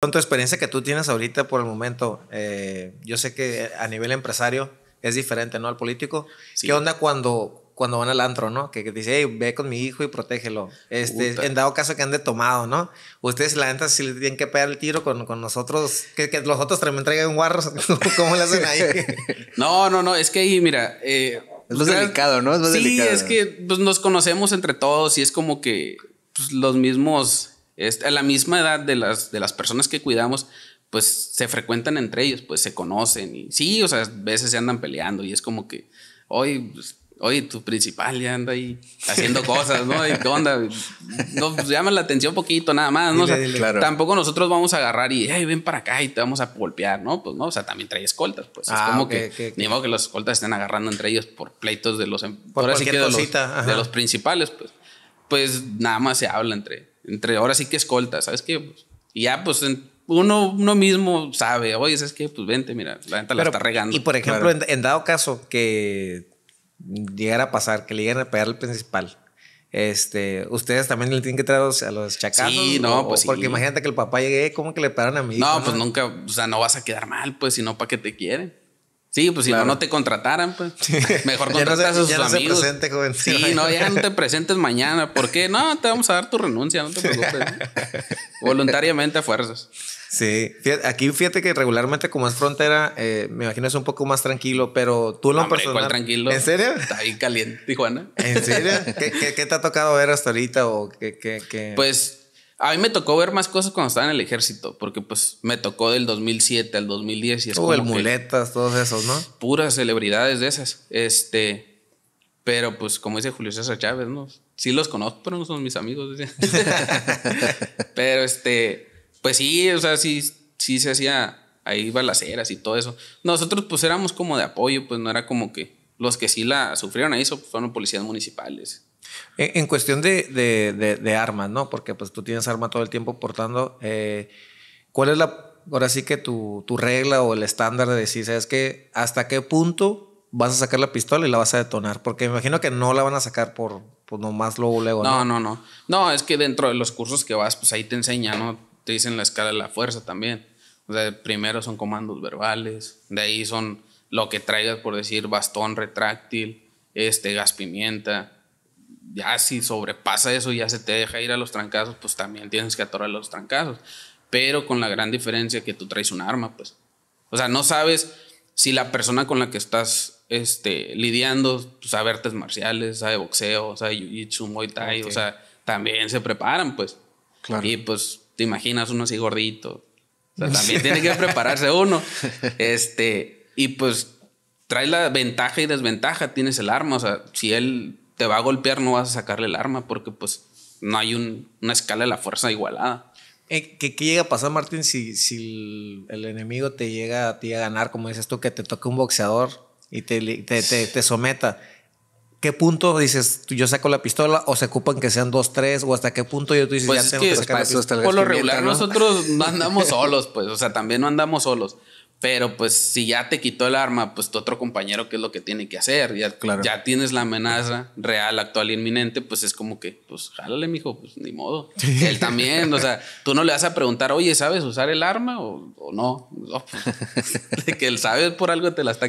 Con tu experiencia que tú tienes ahorita por el momento, eh, yo sé que a nivel empresario es diferente, ¿no? Al político. ¿Qué onda cuando, cuando van al antro, ¿no? Que, te dice, hey, ve con mi hijo y protégelo. Este, en dado caso que han de tomado, ¿no? Ustedes, la neta, si le tienen que pegar el tiro con, nosotros, que, los otros también traigan guarros, ¿cómo le hacen ahí? no, no, no, es que ahí, mira. Eh, es pues, más delicado, ¿no? Es más sí, es que pues, nos conocemos entre todos y es como que pues, los mismos a la misma edad de las, de las personas que cuidamos, pues se frecuentan entre ellos, pues se conocen y sí, o sea, a veces se andan peleando y es como que, hoy, hoy pues, tu principal ya anda ahí haciendo cosas, ¿no? ¿Y qué onda? No, pues, llama la atención poquito, nada más, ¿no? Tampoco nosotros vamos a agarrar y, ay ven para acá y te vamos a golpear, ¿no? Pues no, o sea, también trae escoltas, pues es ah, como que, ni modo que los escoltas estén agarrando entre ellos por pleitos de los, em, por de, los, de los principales, pues, pues nada más se habla entre, entre ahora sí que escolta, ¿sabes qué? Pues, y ya, pues uno, uno mismo sabe, oye, ¿sabes qué? Pues vente, mira, la venta la está regando. Y por ejemplo, en, dado caso que llegara a pasar, que le lleguen a pegar el principal. Este, ustedes también le tienen que traer a los, chacazos. Sí, no, pues Porque imagínate que el papá llegue, ¿cómo que le paran a mí? No, pues nunca, o sea, no vas a quedar mal, pues, sino para que te quieren. Sí, pues si no, no te contrataran, pues. Mejor contratas a sus ya No presente, Sí, no, ya no te presentes mañana. ¿Por qué? No, te vamos a dar tu renuncia, no te preocupes. Voluntariamente a fuerzas. Sí, fíjate, aquí fíjate que regularmente como es frontera, eh, me imagino es un poco más tranquilo, pero tú lo Hombre, personal... tranquilo? ¿En serio? Está ahí caliente, Tijuana. ¿En serio? ¿Qué, qué, qué te ha tocado ver hasta ahorita o qué, qué, qué? Pues a mí me tocó ver más cosas cuando estaba en el ejército, porque pues me tocó del 2007 al 2010 y es el muletas, todos esos, ¿no? Puras celebridades de esas. Este, pero pues como dice Julio César Chávez, ¿no? Sí los conozco, pero no son mis amigos. pero este, pues sí, o sea, sí, sí se hacía ahí balaceras y todo eso. Nosotros pues éramos como de apoyo, pues no era como que los que sí la sufrieron ahí fueron policías municipales en, cuestión de, armas, ¿no? Porque pues tú tienes arma todo el tiempo portando. Eh, ¿Cuál es la, ahora sí que tu, regla o el estándar de decir, sabes que hasta qué punto vas a sacar la pistola y la vas a detonar? Porque me imagino que no la van a sacar por, por pues, nomás luego, luego. No, no, no, no. No, es que dentro de los cursos que vas, pues ahí te enseñan, ¿no? Te dicen la escala de la fuerza también. sea, primero son comandos verbales, de ahí son lo que traigas, por decir, bastón retráctil, este, gas pimienta, ya si sobrepasa eso, y ya se te deja ir a los trancazos, pues también tienes que atorar los trancazos. Pero con la gran diferencia que tú traes un arma, pues. O sea, no sabes si la persona con la que estás este, lidiando tus pues, artes marciales, sabe boxeo, sabe jiu-jitsu, muay thai, o sea, también se preparan, pues. Claro. Y pues te imaginas uno así gordito. O sea, también tiene que prepararse uno. Este, y pues trae la ventaja y desventaja, tienes el arma, o sea, si él te va a golpear, no vas a sacarle el arma porque pues no hay una escala de la fuerza igualada. Eh, ¿Qué, ¿Qué, llega a pasar, Martín, si, si el, enemigo te llega a ti a ganar, como dices tú, que te toque un boxeador y te, te, te, someta? ¿Qué punto dices, yo saco la pistola o se ocupan que sean dos, tres? ¿O hasta qué punto yo tú dices, pues es que, sacar la por lo regular nosotros no andamos solos, pues, o sea, también no andamos solos. Pero pues si ya te quitó el arma, pues tu otro compañero, ¿qué es lo que tiene que hacer? Ya, tienes la amenaza real, actual, inminente, pues es como que, pues jálale, mijo, pues ni modo. Él también, o sea, tú no le vas a preguntar, oye, ¿sabes usar el arma o, no? Pues, de que él sabe por algo te la está